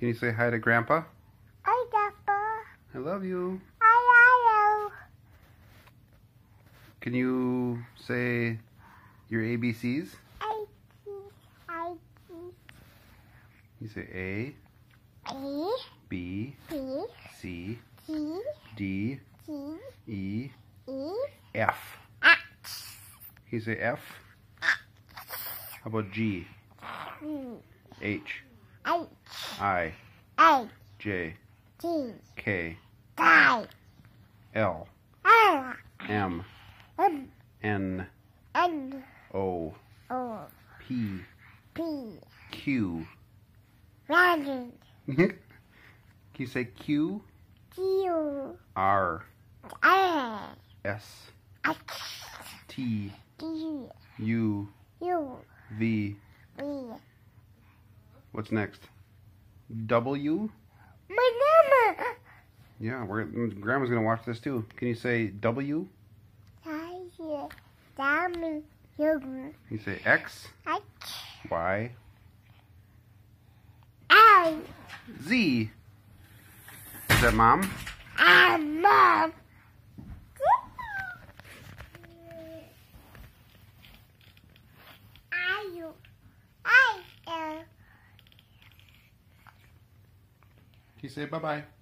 Can you say hi to Grandpa? Hi, Grandpa. I love you. I love you. Can you say your ABCs? A, B, I, B. You say A. A. B. B. C. C. D. D. E. E. F. F. Can you say F? F. How about G? Hmm. H. H I A J T K I L L M M N N O O P P Q Can you say Q? Q R R S X T T U U V V What's next? W? My grandma. Yeah, we're, grandma's going to watch this too. Can you say W? You say X? X. Y. I. Z. Is that mom? I'm mom. He said, bye bye.